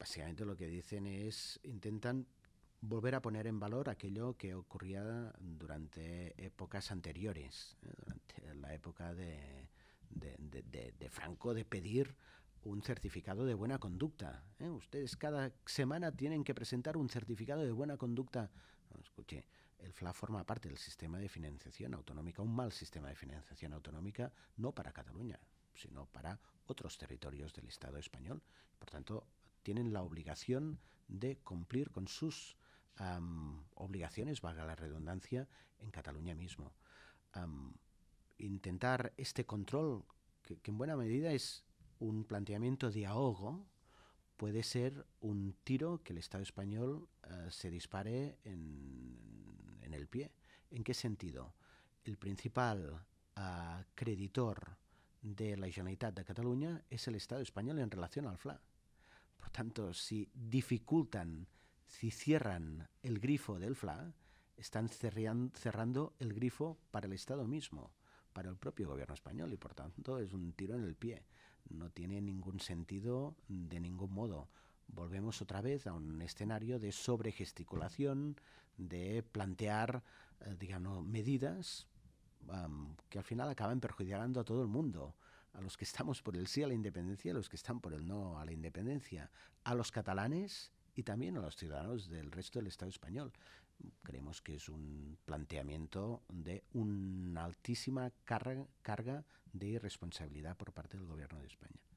básicamente lo que dicen es, intentan volver a poner en valor aquello que ocurría durante épocas anteriores, ¿eh? durante la época de, Franco, de pedir un certificado de buena conducta. ¿eh? Ustedes cada semana tienen que presentar un certificado de buena conducta. escuche, el FLA forma parte del sistema de financiación autonómica, un mal sistema de financiación autonómica, no para Cataluña, sino para otros territorios del Estado español. Por tanto, tienen la obligación de cumplir con sus obligaciones, valga la redundancia, en Cataluña mismo. intentar este control, que, en buena medida es un planteamiento de ahogo, puede ser un tiro que el Estado español eh, se dispare en, el pie. ¿En qué sentido? El principal ah, creditor de la Generalitat de Cataluña es el Estado español en relación al FLA. Por tanto, si dificultan, si cierran el grifo del FLA, están cerrando el grifo para el Estado mismo, para el propio gobierno español, y por tanto es un tiro en el pie. No tiene ningún sentido de ningún modo. Volvemos otra vez a un escenario de sobregesticulación, de plantear, eh, medidas que al final acaban perjudicando a todo el mundo a los que estamos por el sí a la independencia, a los que están por el no a la independencia, a los catalanes y también a los ciudadanos del resto del Estado español. Creemos que es un planteamiento de una altísima carga, de irresponsabilidad por parte del Gobierno de España.